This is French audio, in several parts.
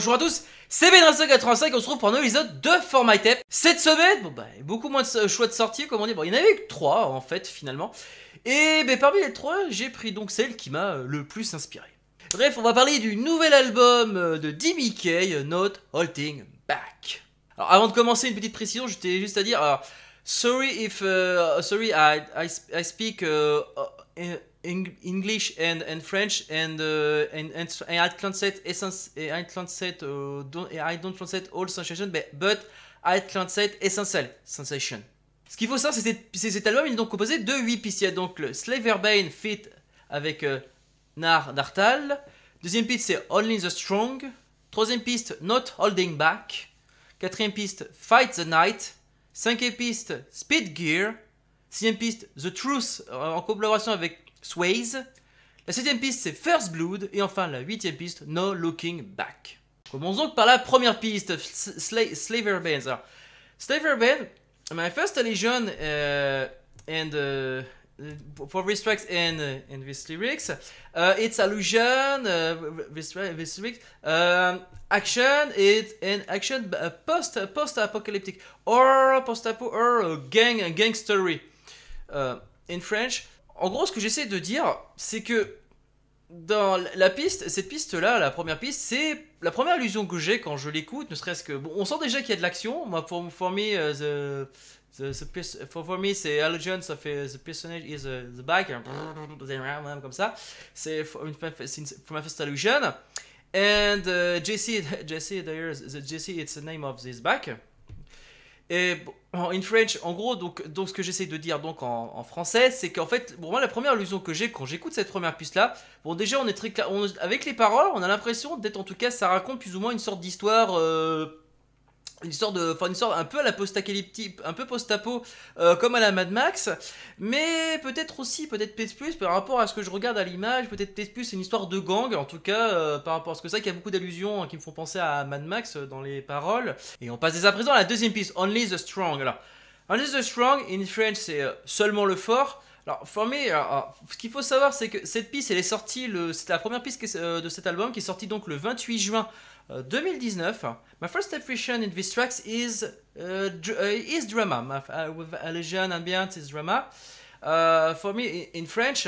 bonjour à tous, c'est ben et on se retrouve pour un nouvel épisode de Tape Cette semaine, bon bah, beaucoup moins de choix de sortie, comme on dit, bon, il y en avait que 3 en fait, finalement. Et ben parmi les 3, j'ai pris donc celle qui m'a euh, le plus inspiré. Bref, on va parler du nouvel album euh, de Dimmy K, Not Halting Back. Alors avant de commencer, une petite précision, je t'ai juste à dire, sorry if, euh, sorry I, I, speak uh, English and, and French and, uh, and, and I translate essence I translate uh, don't, I don't translate all sensations, but, but I translate essential sensation. Ce qu'il faut savoir c'est que cet album est donc composé de 8 pistes. Il y a donc le Slaverbane fit avec euh, Nar Deuxième piste c'est Only the Strong. Troisième piste Not Holding Back. Quatrième piste Fight the Night. Cinquième piste Speed Gear. Sixième piste The Truth en collaboration avec Sways. La septième piste, c'est First Blood. Et enfin, la huitième piste, No Looking Back. Commençons donc par la première piste, Slayer Slaver Bands. Alors, Slaver Band, my first allusion euh, and uh, for this track and, uh, lyrics, uh, it's allusion, this, this lyrics, action, it an action post post apocalyptic or post apo or gang gangstery in French. En gros, ce que j'essaie de dire, c'est que dans la piste, cette piste-là, la première piste, c'est la première allusion que j'ai quand je l'écoute, ne serait-ce que... Bon, on sent déjà qu'il y a de l'action, moi, pour moi, me, euh, for, me, c'est allusion. of the personage is uh, the bike, hein, comme ça, c'est From a First Illusion, and JC, uh, JC, d'ailleurs, the, JC, it's the name of this bike, et en français, en gros, donc, donc ce que j'essaie de dire donc en, français, c'est qu'en fait, pour moi, la première illusion que j'ai quand j'écoute cette première piste-là, bon, déjà, on est très clair, avec les paroles, on a l'impression d'être en tout cas, ça raconte plus ou moins une sorte d'histoire euh, une histoire de enfin un peu à la post-apocalyptique un peu post-apo euh, comme à la Mad Max mais peut-être aussi peut-être plus par rapport à ce que je regarde à l'image peut-être plus c'est une histoire de gang en tout cas euh, par rapport à ce que ça qu'il y a beaucoup d'allusions hein, qui me font penser à Mad Max euh, dans les paroles et on passe dès à présent à la deuxième piste Only the Strong alors Only the Strong in French c'est seulement le fort alors, pour moi euh, euh, ce qu'il faut savoir, c'est que cette piste, elle est sortie, le, c'est la première piste euh, de cet album qui est sortie donc le 28 juin 2019. My first impression in these tracks is, is drama. Uh, with ambiance is drama. pour for me, français. in French.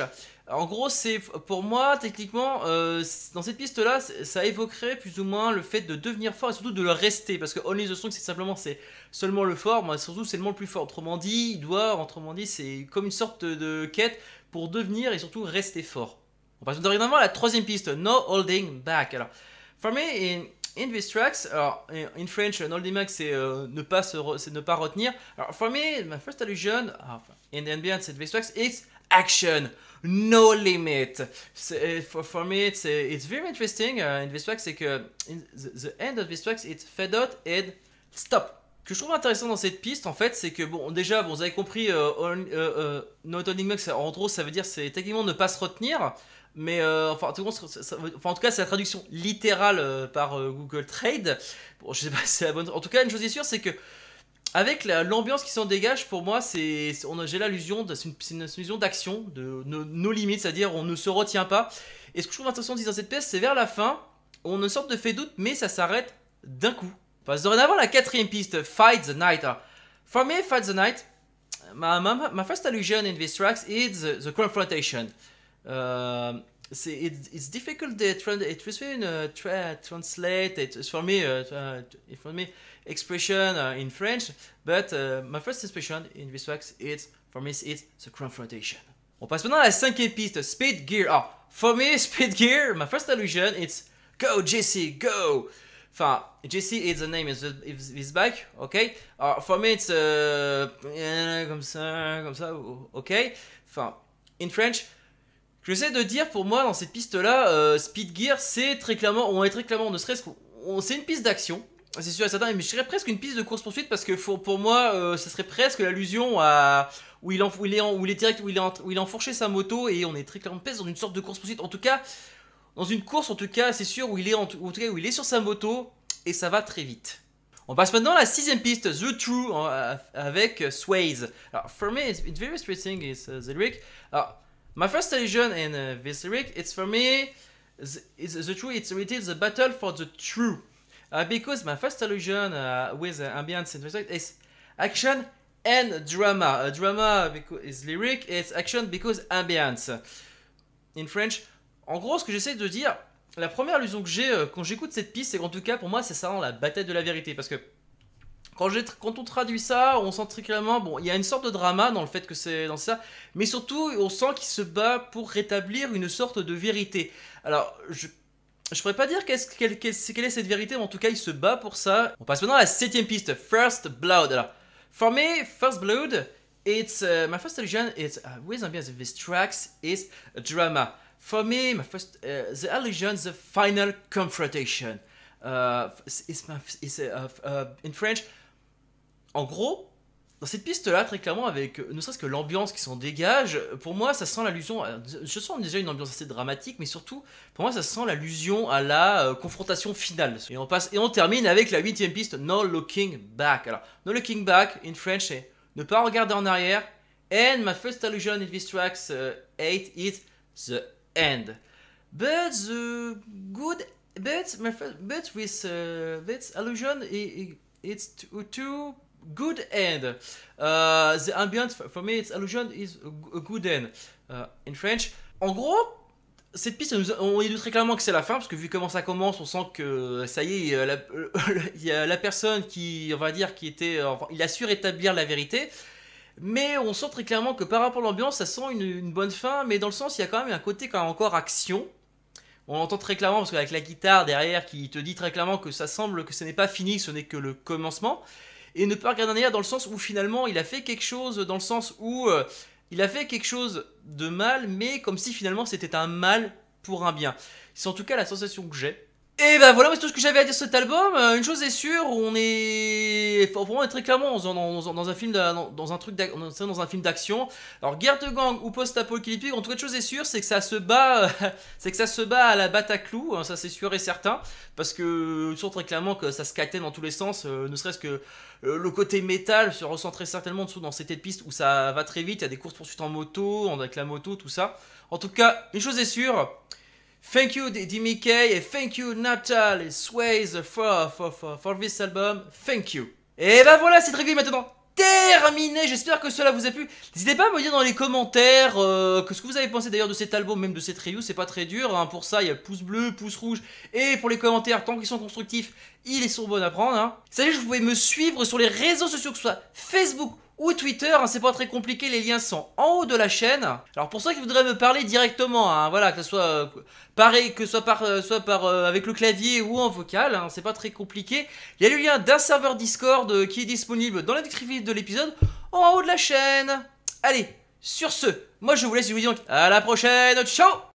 En gros, c'est pour moi, techniquement, euh, dans cette piste-là, ça évoquerait plus ou moins le fait de devenir fort et surtout de le rester. Parce que Only the Strong, c'est simplement c'est seulement le fort, mais surtout c'est le monde le plus fort. Autrement dit, il doit, autrement dit, c'est comme une sorte de quête pour devenir et surtout rester fort. On passe maintenant à la troisième piste, No Holding Back. Alors, for me, in, in this tracks, alors, in French, No Holding Back, c'est euh, ne, pas ne pas retenir. Alors, for me, my first allusion, ah, in the end, c'est this tracks, is action. No limit. Euh, for, me, it's, euh, it's very interesting euh, in this track, c'est que the, end of this track, it's fade out and stop. Ce que je trouve intéressant dans cette piste, en fait, c'est que, bon, déjà, vous avez compris, no on, back, en gros, ça veut dire, c'est techniquement ne pas se retenir, mais enfin, en tout cas, c'est la traduction littérale par Google Trade. Bon, je sais pas si c'est la bonne. En tout cas, une chose est sûre, c'est que avec l'ambiance qui s'en dégage, pour moi, c'est, j'ai l'allusion, une, une, illusion d'action, de nos, limites, c'est-à-dire on ne se retient pas. Et ce que je trouve intéressant dans cette pièce, c'est vers la fin, on ne sort de fait doute, mais ça s'arrête d'un coup. Enfin, dorénavant, la quatrième piste, Fight the Night. Hein. For me, Fight the Night, ma première first allusion in this track is the, confrontation. Euh, it's, it's difficult to it was uh, tra translate it for me uh, uh for me expression uh, in French but uh, my first expression in this wax is for me it's the confrontation on passe maintenant à la cinquième piste speed gear ah for me speed gear my first allusion it's go Jesse go Enfin, is the name of his bike, ok? Alors, ah, for me, it's comme ça, comme ça, ok? Enfin, in French, j'essaie de dire pour moi dans cette piste là, euh, Speed Gear c'est très clairement, on est très clairement, ne serait-ce c'est une piste d'action, c'est sûr à certain, mais je dirais presque une piste de course poursuite parce que pour, moi ça euh, serait presque l'allusion à où il, en, où il est où il direct où il, est en, où il a enfourché sa moto et on est très clairement pèse dans une sorte de course poursuite. En tout cas, dans une course en tout cas c'est sûr où il est en, où il est sur sa moto et ça va très vite. On passe maintenant à la sixième piste, The True, avec Swayze Alors, for me, it's, very stressing, it's uh, My première in uh, this lyric, it's for me, the, the true, it's really the battle for the true. Uh, because my first illusion uh, with uh, ambience and is action and drama. Uh, drama because, is lyric, it's action because ambiance. In French. En gros, ce que j'essaie de dire, la première illusion que j'ai euh, quand j'écoute cette piste, c'est qu'en tout cas pour moi, c'est ça hein, la bataille de la vérité. Parce que quand, on traduit ça, on sent très clairement, bon, il y a une sorte de drama dans le fait que c'est dans ça, mais surtout, on sent qu'il se bat pour rétablir une sorte de vérité. Alors, je je pourrais pas dire -ce, quelle, est cette vérité, mais en tout cas, il se bat pour ça. On passe maintenant à la septième piste, First Blood. Alors, for me, First Blood, it's euh, my first illusion. It's uh, with be as tracks is a drama. For me, my first euh, the illusion, the final confrontation. Euh, uh, uh, in French en gros, dans cette piste-là, très clairement, avec euh, ne serait-ce que l'ambiance qui s'en dégage, euh, pour moi, ça sent l'allusion. Je sens déjà une ambiance assez dramatique, mais surtout, pour moi, ça sent l'allusion à la euh, confrontation finale. Et on passe et on termine avec la huitième piste, No Looking Back. Alors, No Looking Back, in French, c'est ne pas regarder en arrière. And my first allusion in this track's 8 is the end. But the good, but with uh, this allusion, it, it's too good end. Euh, the ambiance for me, its illusion is a good end. Euh, in French. En gros, cette piste, on dit très clairement que c'est la fin, parce que vu comment ça commence, on sent que ça y est, il y a la personne qui, on va dire, qui était. il a su rétablir la vérité. Mais on sent très clairement que par rapport à l'ambiance, ça sent une, bonne fin, mais dans le sens, il y a quand même un côté quand encore action. On entend très clairement, parce qu'avec la guitare derrière qui te dit très clairement que ça semble que ce n'est pas fini, ce n'est que le commencement et ne pas regarder en arrière dans le sens où finalement il a fait quelque chose, dans le sens où euh, il a fait quelque chose de mal, mais comme si finalement c'était un mal pour un bien. C'est en tout cas la sensation que j'ai et ben voilà, c'est tout ce que j'avais à dire sur cet album. Euh, une chose est sûre, on est, vraiment est très clairement dans, un film, dans un truc, dans un film d'action. Alors guerre de gang ou post-apocalyptique, en tout cas, une chose est sûre, c'est que ça se bat, c'est que ça se bat à la batte à clou. Hein, ça c'est sûr et certain, parce que sont très clairement que ça se catène dans tous les sens, euh, ne serait-ce que euh, le côté métal se ressent certainement dessous dans cette piste où ça va très vite, il y a des courses poursuites en moto, avec la moto, tout ça. En tout cas, une chose est sûre. Thank you DMK et thank you Natal et Swayze for, for, for, this album. Thank you. Et ben voilà, cette review maintenant terminée, J'espère que cela vous a plu. N'hésitez pas à me dire dans les commentaires euh, que ce que vous avez pensé d'ailleurs de cet album, même de cette review. C'est pas très dur. Hein. Pour ça, il y a pouce bleu, pouce rouge. Et pour les commentaires, tant qu'ils sont constructifs, ils sont bons à prendre. Hein. Sachez que vous pouvez me suivre sur les réseaux sociaux, que ce soit Facebook ou Twitter, hein, c'est pas très compliqué, les liens sont en haut de la chaîne. Alors pour ceux qui voudraient me parler directement, hein, voilà, que ce soit euh, pareil, que soit par, euh, soit par euh, avec le clavier ou en vocal, hein, c'est pas très compliqué. Il y a le lien d'un serveur Discord qui est disponible dans la description de l'épisode en haut de la chaîne. Allez, sur ce, moi je vous laisse, je vous dis donc à la prochaine, ciao